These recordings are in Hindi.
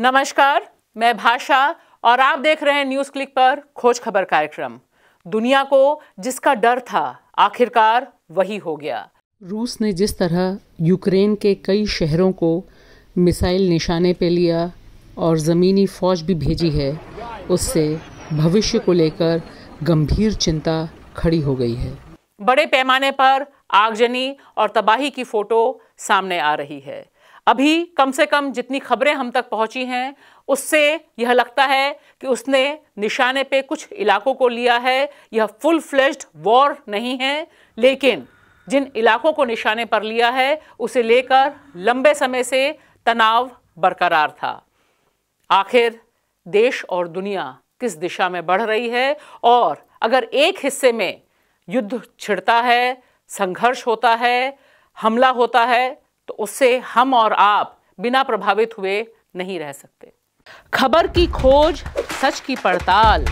नमस्कार मैं भाषा और आप देख रहे हैं न्यूज़ क्लिक पर खोज खबर कार्यक्रम दुनिया को जिसका डर था आखिरकार वही हो गया रूस ने जिस तरह यूक्रेन के कई शहरों को मिसाइल निशाने पे लिया और ज़मीनी फौज भी भेजी है उससे भविष्य को लेकर गंभीर चिंता खड़ी हो गई है बड़े पैमाने पर आगजनी और तबाही की फोटो सामने आ रही है अभी कम से कम जितनी खबरें हम तक पहुंची हैं उससे यह लगता है कि उसने निशाने पे कुछ इलाकों को लिया है यह फुल फ्लेज्ड वॉर नहीं है लेकिन जिन इलाकों को निशाने पर लिया है उसे लेकर लंबे समय से तनाव बरकरार था आखिर देश और दुनिया किस दिशा में बढ़ रही है और अगर एक हिस्से में युद्ध छिड़ता है संघर्ष होता है हमला होता है तो उससे हम और आप बिना प्रभावित हुए नहीं रह सकते खबर की खोज सच की पड़ताल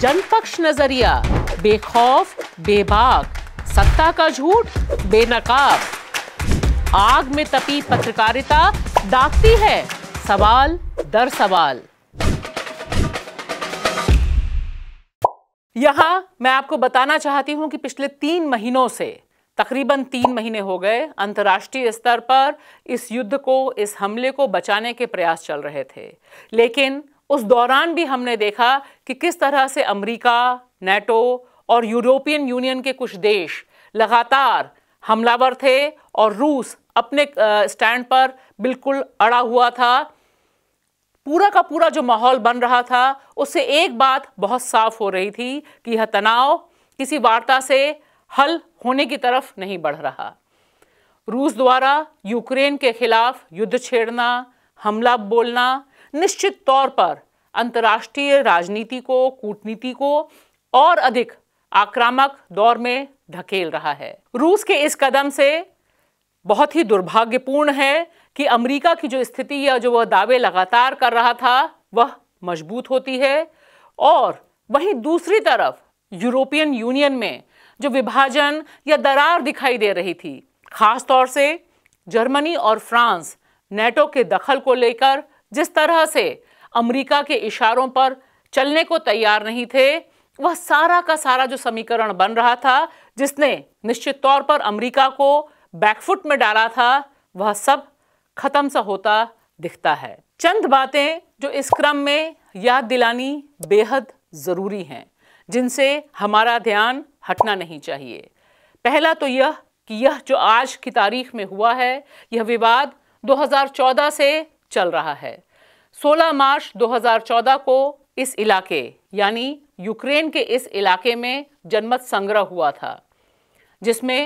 जनपक्ष नजरिया बेखौफ बेबाक सत्ता का झूठ बेनकाब आग में तपी पत्रकारिता दागती है सवाल दर सवाल यहां मैं आपको बताना चाहती हूं कि पिछले तीन महीनों से तकरीबन तीन महीने हो गए अंतर्राष्ट्रीय स्तर पर इस युद्ध को इस हमले को बचाने के प्रयास चल रहे थे लेकिन उस दौरान भी हमने देखा कि किस तरह से अमेरिका, नेटो और यूरोपियन यूनियन के कुछ देश लगातार हमलावर थे और रूस अपने स्टैंड पर बिल्कुल अड़ा हुआ था पूरा का पूरा जो माहौल बन रहा था उससे एक बात बहुत साफ हो रही थी कि यह तनाव किसी वार्ता से हल होने की तरफ नहीं बढ़ रहा रूस द्वारा यूक्रेन के खिलाफ युद्ध छेड़ना हमला बोलना निश्चित तौर पर अंतर्राष्ट्रीय राजनीति को कूटनीति को और अधिक आक्रामक दौर में ढकेल रहा है रूस के इस कदम से बहुत ही दुर्भाग्यपूर्ण है कि अमेरिका की जो स्थिति या जो वह दावे लगातार कर रहा था वह मजबूत होती है और वहीं दूसरी तरफ यूरोपियन यूनियन में जो विभाजन या दरार दिखाई दे रही थी खास तौर से जर्मनी और फ्रांस नेटो के दखल को लेकर जिस तरह से अमेरिका के इशारों पर चलने को तैयार नहीं थे वह सारा का सारा जो समीकरण बन रहा था जिसने निश्चित तौर पर अमेरिका को बैकफुट में डाला था वह सब खत्म सा होता दिखता है चंद बातें जो इस क्रम में याद दिलानी बेहद ज़रूरी हैं जिनसे हमारा ध्यान हटना नहीं चाहिए पहला तो यह कि यह जो आज की तारीख में हुआ है यह विवाद 2014 से चल रहा है 16 मार्च 2014 को इस इलाके यानी यूक्रेन के इस इलाके में जनमत संग्रह हुआ था जिसमें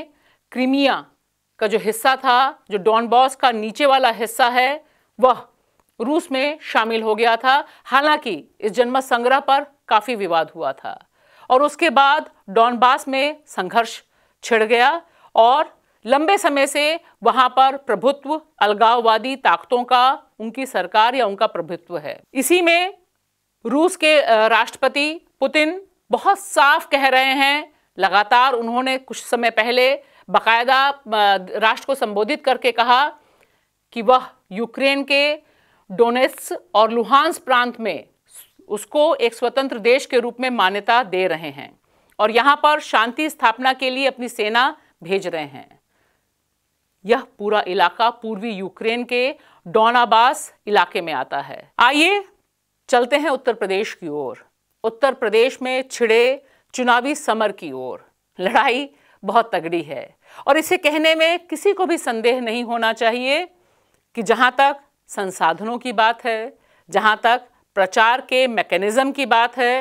क्रीमिया का जो हिस्सा था जो डॉनबॉस का नीचे वाला हिस्सा है वह रूस में शामिल हो गया था हालांकि इस जनमत संग्रह पर काफ़ी विवाद हुआ था और उसके बाद डॉनबास में संघर्ष छिड़ गया और लंबे समय से वहां पर प्रभुत्व अलगाववादी ताकतों का उनकी सरकार या उनका प्रभुत्व है इसी में रूस के राष्ट्रपति पुतिन बहुत साफ कह रहे हैं लगातार उन्होंने कुछ समय पहले बाकायदा राष्ट्र को संबोधित करके कहा कि वह यूक्रेन के डोनेट्स और लुहानस प्रांत में उसको एक स्वतंत्र देश के रूप में मान्यता दे रहे हैं और यहां पर शांति स्थापना के लिए अपनी सेना भेज रहे हैं यह पूरा इलाका पूर्वी यूक्रेन के डोनाबास इलाके में आता है आइए चलते हैं उत्तर प्रदेश की ओर उत्तर प्रदेश में छिड़े चुनावी समर की ओर लड़ाई बहुत तगड़ी है और इसे कहने में किसी को भी संदेह नहीं होना चाहिए कि जहां तक संसाधनों की बात है जहां तक प्रचार के मैकेनिज्म की बात है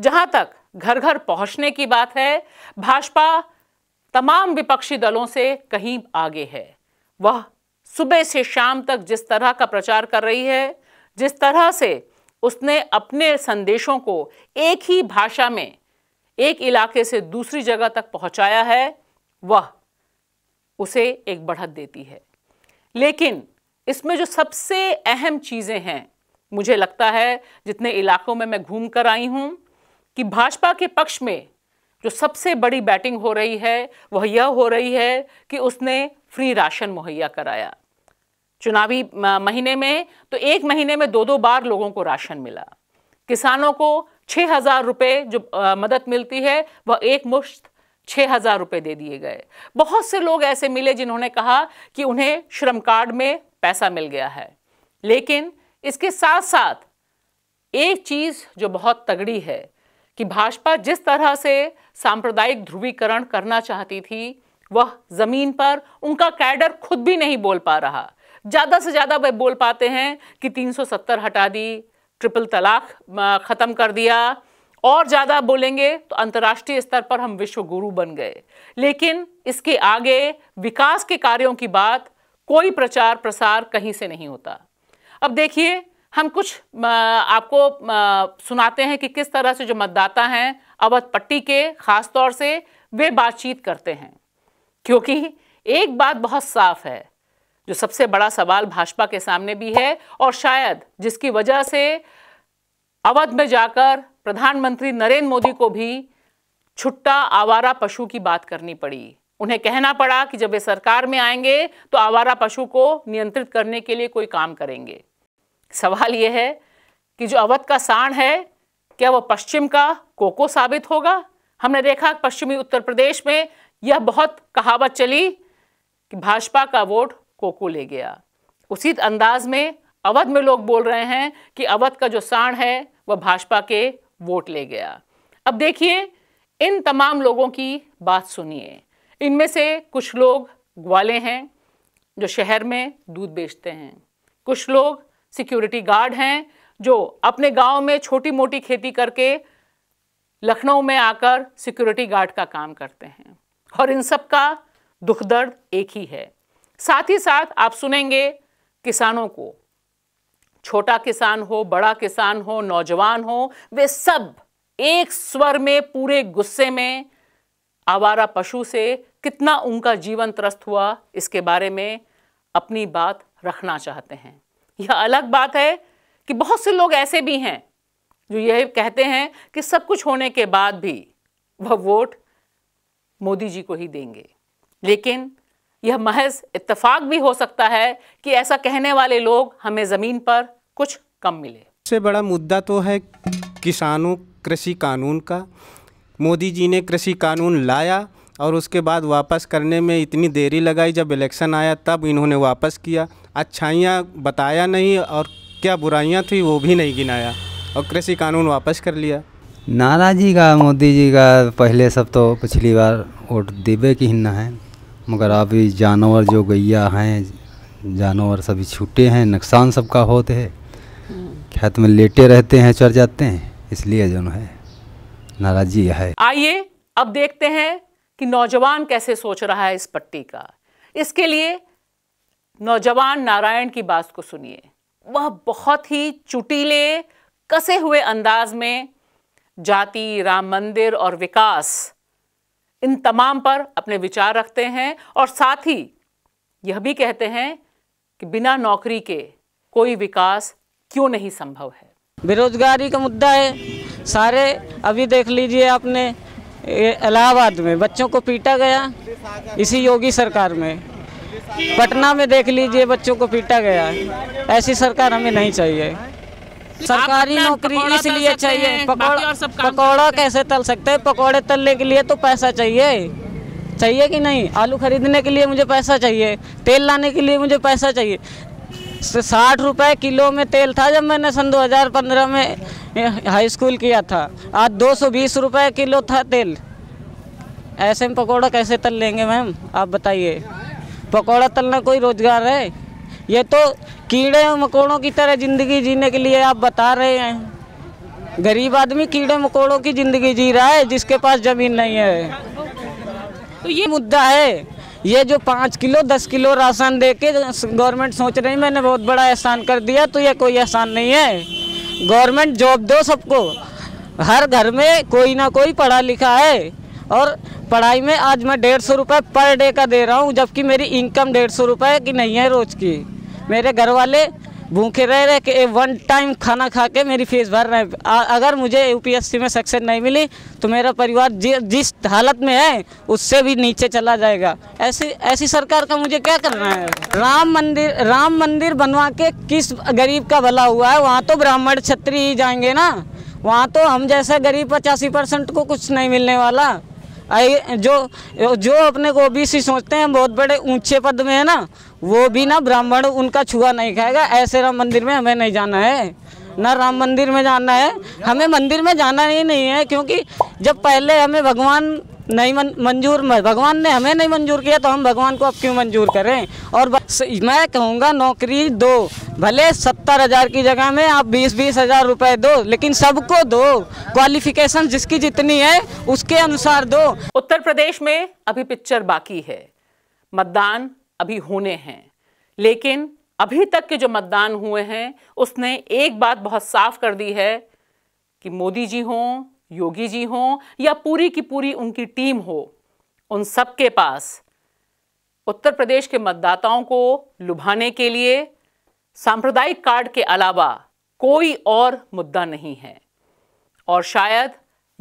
जहां तक घर घर पहुंचने की बात है भाजपा तमाम विपक्षी दलों से कहीं आगे है वह सुबह से शाम तक जिस तरह का प्रचार कर रही है जिस तरह से उसने अपने संदेशों को एक ही भाषा में एक इलाके से दूसरी जगह तक पहुंचाया है वह उसे एक बढ़त देती है लेकिन इसमें जो सबसे अहम चीज़ें हैं मुझे लगता है जितने इलाकों में मैं घूम कर आई हूँ कि भाजपा के पक्ष में जो सबसे बड़ी बैटिंग हो रही है वह यह हो रही है कि उसने फ्री राशन मुहैया कराया चुनावी महीने में तो एक महीने में दो दो बार लोगों को राशन मिला किसानों को छः हज़ार रुपये जो आ, मदद मिलती है वह एक मुश्त छः हज़ार रुपये दे दिए गए बहुत से लोग ऐसे मिले जिन्होंने कहा कि उन्हें श्रम कार्ड में पैसा मिल गया है लेकिन इसके साथ साथ एक चीज़ जो बहुत तगड़ी है कि भाजपा जिस तरह से सांप्रदायिक ध्रुवीकरण करना चाहती थी वह ज़मीन पर उनका कैडर खुद भी नहीं बोल पा रहा ज़्यादा से ज़्यादा वे बोल पाते हैं कि 370 हटा दी ट्रिपल तलाक ख़त्म कर दिया और ज़्यादा बोलेंगे तो अंतर्राष्ट्रीय स्तर पर हम विश्व गुरु बन गए लेकिन इसके आगे विकास के कार्यों की बात कोई प्रचार प्रसार कहीं से नहीं होता अब देखिए हम कुछ आपको सुनाते हैं कि किस तरह से जो मतदाता हैं अवध पट्टी के ख़ास तौर से वे बातचीत करते हैं क्योंकि एक बात बहुत साफ है जो सबसे बड़ा सवाल भाजपा के सामने भी है और शायद जिसकी वजह से अवध में जाकर प्रधानमंत्री नरेंद्र मोदी को भी छुट्टा आवारा पशु की बात करनी पड़ी उन्हें कहना पड़ा कि जब वे सरकार में आएंगे तो आवारा पशु को नियंत्रित करने के लिए कोई काम करेंगे सवाल ये है कि जो अवध का साण है क्या वो पश्चिम का कोको साबित होगा हमने देखा पश्चिमी उत्तर प्रदेश में यह बहुत कहावत चली कि भाजपा का वोट कोको ले गया उसी अंदाज में अवध में लोग बोल रहे हैं कि अवध का जो साण है वह भाजपा के वोट ले गया अब देखिए इन तमाम लोगों की बात सुनिए इनमें से कुछ लोग ग्वाले हैं जो शहर में दूध बेचते हैं कुछ लोग सिक्योरिटी गार्ड हैं जो अपने गांव में छोटी मोटी खेती करके लखनऊ में आकर सिक्योरिटी गार्ड का काम करते हैं और इन सब का दुख दर्द एक ही है साथ ही साथ आप सुनेंगे किसानों को छोटा किसान हो बड़ा किसान हो नौजवान हो वे सब एक स्वर में पूरे गुस्से में आवारा पशु से कितना उनका जीवन त्रस्त हुआ इसके बारे में अपनी बात रखना चाहते हैं यह अलग बात है कि बहुत से लोग ऐसे भी हैं जो यह कहते हैं कि सब कुछ होने के बाद भी वह वोट मोदी जी को ही देंगे लेकिन यह महज इत्तेफाक भी हो सकता है कि ऐसा कहने वाले लोग हमें ज़मीन पर कुछ कम मिले सबसे बड़ा मुद्दा तो है किसानों कृषि कानून का मोदी जी ने कृषि कानून लाया और उसके बाद वापस करने में इतनी देरी लगाई जब इलेक्शन आया तब इन्होंने वापस किया अच्छाइयाँ बताया नहीं और क्या बुराइयाँ थी वो भी नहीं गिनाया और कृषि कानून वापस कर लिया नाराजी का मोदी जी का पहले सब तो पिछली बार वोट देवे की हिन्ना है मगर अभी जानवर जो गैया हैं जानवर सभी छूटे हैं नुकसान सबका होते है हम्म। खेत में लेटे रहते हैं चढ़ जाते हैं इसलिए जो है नाराजगी है आइए अब देखते हैं कि नौजवान कैसे सोच रहा है इस पट्टी का इसके लिए नौजवान नारायण की बात को सुनिए वह बहुत ही चुटीले कसे हुए अंदाज में जाति राम मंदिर और विकास इन तमाम पर अपने विचार रखते हैं और साथ ही यह भी कहते हैं कि बिना नौकरी के कोई विकास क्यों नहीं संभव है बेरोजगारी का मुद्दा है सारे अभी देख लीजिए आपने इलाहाबाद में बच्चों को पीटा गया इसी योगी सरकार में पटना में देख लीजिए बच्चों को पीटा गया है ऐसी सरकार हमें नहीं चाहिए सरकारी नौकरी इसलिए चाहिए पकौड़ा कैसे तल सकते हैं पकौड़े तलने के लिए तो पैसा चाहिए चाहिए कि नहीं आलू खरीदने के लिए मुझे पैसा चाहिए तेल लाने के लिए मुझे पैसा चाहिए साठ रुपए किलो में तेल था जब मैंने सन 2015 में हाई स्कूल किया था आज दो सौ बीस रुपये किलो था तेल ऐसे में पकौड़ा कैसे तल लेंगे मैम आप बताइए पकौड़ा तलना कोई रोजगार है ये तो कीड़े मकोड़ों की तरह ज़िंदगी जीने के लिए आप बता रहे हैं गरीब आदमी कीड़े मकोड़ों की ज़िंदगी जी रहा है जिसके पास ज़मीन नहीं है तो ये मुद्दा है ये जो पाँच किलो दस किलो राशन दे के गवर्नमेंट सोच रही मैंने बहुत बड़ा एहसान कर दिया तो ये कोई एहसान नहीं है गवर्नमेंट जॉब दो सबको हर घर में कोई ना कोई पढ़ा लिखा है और पढ़ाई में आज मैं डेढ़ सौ रुपये पर डे का दे रहा हूँ जबकि मेरी इनकम डेढ़ सौ रुपये की नहीं है रोज़ की मेरे घर वाले भूखे रह रहे कि वन टाइम खाना खा के मेरी फीस भर रहे हैं अगर मुझे यूपीएससी में सक्सेस नहीं मिली तो मेरा परिवार जिस हालत में है उससे भी नीचे चला जाएगा ऐसी ऐसी सरकार का मुझे क्या करना है राम मंदिर राम मंदिर बनवा के किस गरीब का भला हुआ है वहाँ तो ब्राह्मण छत्री ही जाएंगे ना वहाँ तो हम जैसे गरीब पचासी परसेंट को कुछ नहीं मिलने वाला आई जो जो अपने को ओबीसी सोचते हैं बहुत बड़े ऊंचे पद में है ना वो भी ना ब्राह्मण उनका छुआ नहीं खाएगा ऐसे राम मंदिर में हमें नहीं जाना है ना राम मंदिर में जाना है हमें मंदिर में जाना ही नहीं है क्योंकि जब पहले हमें भगवान नहीं मन, मंजूर भगवान ने हमें नहीं मंजूर किया तो हम भगवान को अब क्यों मंजूर करें और बस, मैं कहूँगा नौकरी दो भले सत्तर हज़ार की जगह में आप बीस बीस हज़ार रुपये दो लेकिन सबको दो क्वालिफिकेशन जिसकी जितनी है उसके अनुसार दो उत्तर प्रदेश में अभी पिक्चर बाकी है मतदान अभी होने हैं लेकिन अभी तक के जो मतदान हुए हैं उसने एक बात बहुत साफ कर दी है कि मोदी जी हों योगी जी हों या पूरी की पूरी उनकी टीम हो उन सबके पास उत्तर प्रदेश के मतदाताओं को लुभाने के लिए सांप्रदायिक कार्ड के अलावा कोई और मुद्दा नहीं है और शायद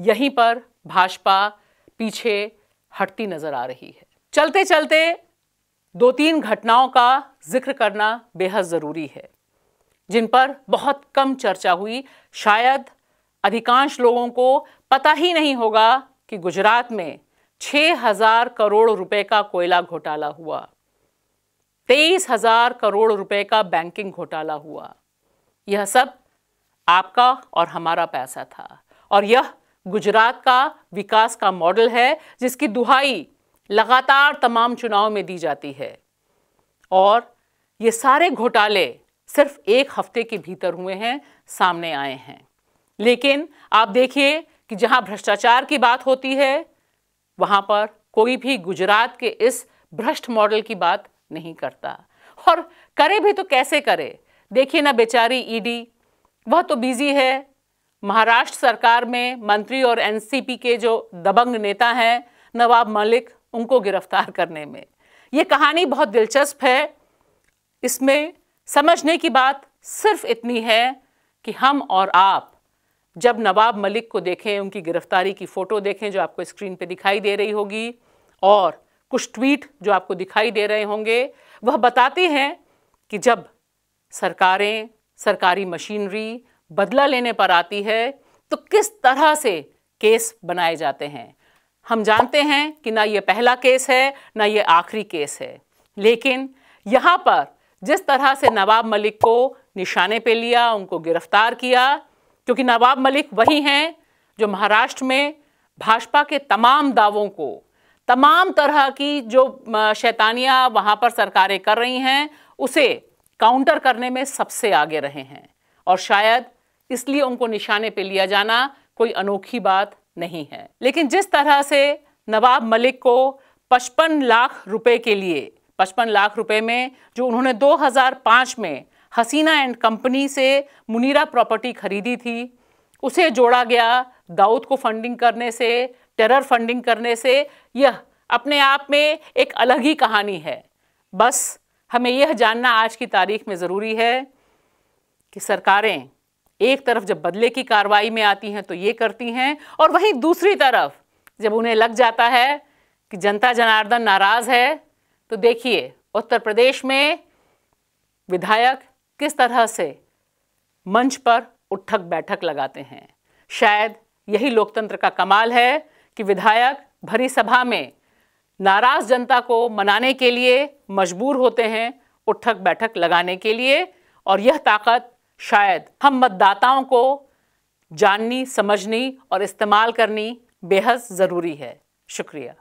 यहीं पर भाजपा पीछे हटती नजर आ रही है चलते चलते दो तीन घटनाओं का जिक्र करना बेहद ज़रूरी है जिन पर बहुत कम चर्चा हुई शायद अधिकांश लोगों को पता ही नहीं होगा कि गुजरात में 6000 करोड़ रुपए का कोयला घोटाला हुआ तेईस हजार करोड़ रुपए का बैंकिंग घोटाला हुआ यह सब आपका और हमारा पैसा था और यह गुजरात का विकास का मॉडल है जिसकी दुहाई लगातार तमाम चुनाव में दी जाती है और ये सारे घोटाले सिर्फ एक हफ्ते के भीतर हुए हैं सामने आए हैं लेकिन आप देखिए कि जहां भ्रष्टाचार की बात होती है वहां पर कोई भी गुजरात के इस भ्रष्ट मॉडल की बात नहीं करता और करे भी तो कैसे करे देखिए ना बेचारी ईडी e वह तो बिजी है महाराष्ट्र सरकार में मंत्री और एनसीपी के जो दबंग नेता हैं नवाब मलिक उनको गिरफ्तार करने में ये कहानी बहुत दिलचस्प है इसमें समझने की बात सिर्फ इतनी है कि हम और आप जब नवाब मलिक को देखें उनकी गिरफ्तारी की फ़ोटो देखें जो आपको स्क्रीन पे दिखाई दे रही होगी और कुछ ट्वीट जो आपको दिखाई दे रहे होंगे वह बताते हैं कि जब सरकारें सरकारी मशीनरी बदला लेने पर आती है तो किस तरह से केस बनाए जाते हैं हम जानते हैं कि ना ये पहला केस है ना ये आखिरी केस है लेकिन यहाँ पर जिस तरह से नवाब मलिक को निशाने पे लिया उनको गिरफ्तार किया क्योंकि नवाब मलिक वही हैं जो महाराष्ट्र में भाजपा के तमाम दावों को तमाम तरह की जो शैतानियाँ वहाँ पर सरकारें कर रही हैं उसे काउंटर करने में सबसे आगे रहे हैं और शायद इसलिए उनको निशाने पे लिया जाना कोई अनोखी बात नहीं है लेकिन जिस तरह से नवाब मलिक को पचपन लाख रुपए के लिए पचपन लाख रुपए में जो उन्होंने 2005 में हसीना एंड कंपनी से मुनीरा प्रॉपर्टी खरीदी थी उसे जोड़ा गया दाऊद को फंडिंग करने से टेरर फंडिंग करने से यह अपने आप में एक अलग ही कहानी है बस हमें यह जानना आज की तारीख में ज़रूरी है कि सरकारें एक तरफ जब बदले की कार्रवाई में आती हैं तो ये करती हैं और वहीं दूसरी तरफ जब उन्हें लग जाता है कि जनता जनार्दन नाराज़ है तो देखिए उत्तर प्रदेश में विधायक किस तरह से मंच पर उठक बैठक लगाते हैं शायद यही लोकतंत्र का कमाल है कि विधायक भरी सभा में नाराज जनता को मनाने के लिए मजबूर होते हैं उठक बैठक लगाने के लिए और यह ताकत शायद हम मतदाताओं को जाननी समझनी और इस्तेमाल करनी बेहद ज़रूरी है शुक्रिया